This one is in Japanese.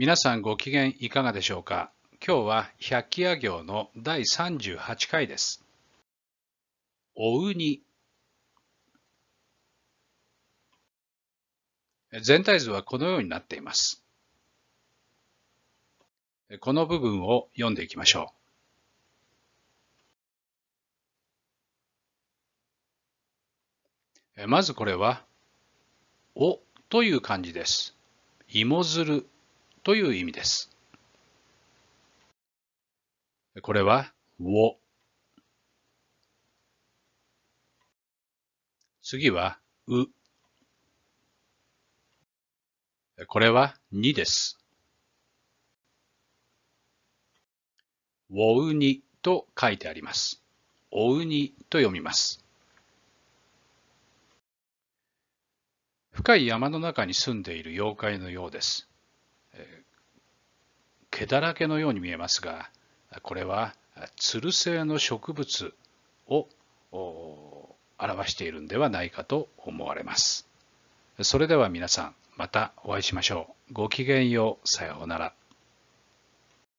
皆さんご機嫌いかがでしょうか今日は百鬼夜行の第38回です。おうに全体図はこのようになっています。この部分を読んでいきましょう。まずこれは、おという漢字です。芋づるという意味です。これは、を。次は、う。これは、にです。おうにと書いてあります。おうにと読みます。深い山の中に住んでいる妖怪のようです。毛だらけのように見えますがこれはつる性の植物を表しているんではないかと思われます。それでは皆さんまたお会いしましょう。ごきげんよう。さようなら。